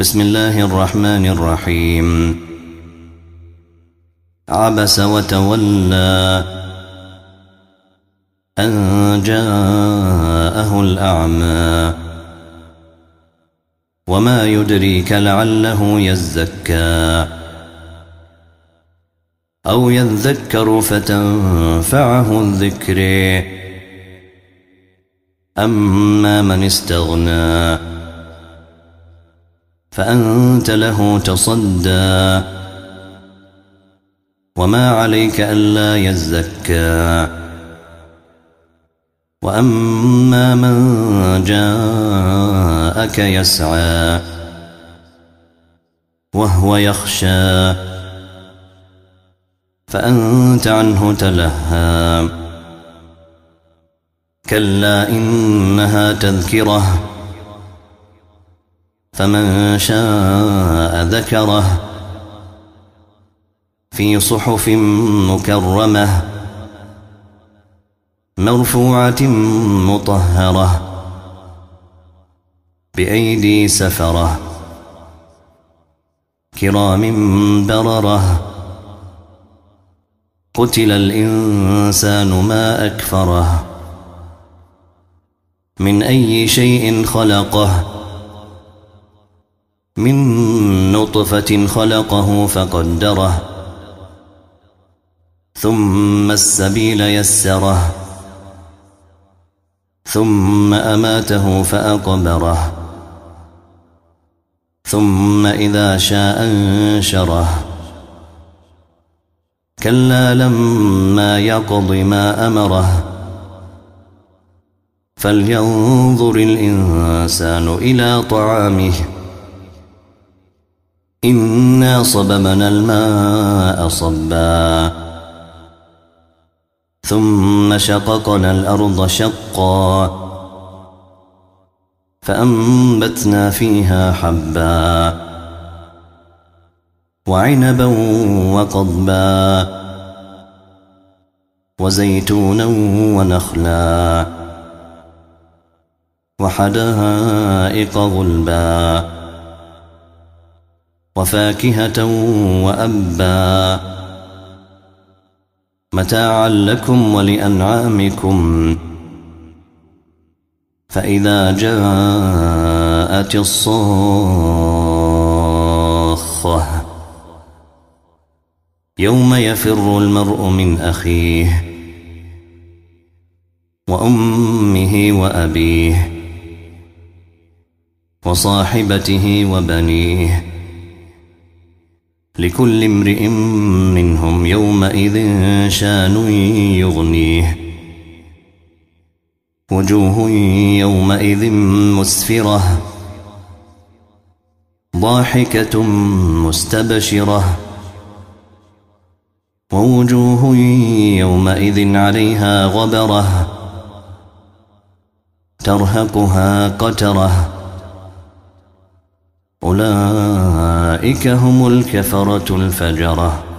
بسم الله الرحمن الرحيم عبس وتولى أن جاءه الأعمى وما يدريك لعله يزكى أو يذكر فتنفعه الذكر أما من استغنى فأنت له تصدى وما عليك ألا يزكى وأما من جاءك يسعى وهو يخشى فأنت عنه تلهى كلا إنها تذكره فمن شاء ذكره في صحف مكرمة مرفوعة مطهرة بأيدي سفرة كرام بررة قتل الإنسان ما أكفره من أي شيء خلقه من نطفة خلقه فقدره ثم السبيل يسره ثم أماته فأقبره ثم إذا شاء انشره كلا لما يقض ما أمره فلينظر الإنسان إلى طعامه إنا صببنا الماء صبا ثم شققنا الأرض شقا فأنبتنا فيها حبا وعنبا وقضبا وزيتونا ونخلا وحدائق غلبا وفاكهة وأبا متاعا لكم ولأنعامكم فإذا جاءت الصاخة يوم يفر المرء من أخيه وأمه وأبيه وصاحبته وبنيه لكل امرئ منهم يومئذ شان يغنيه وجوه يومئذ مسفرة ضاحكة مستبشرة ووجوه يومئذ عليها غبرة ترهقها قترة أولئك أولئك هم الكفرة الفجرة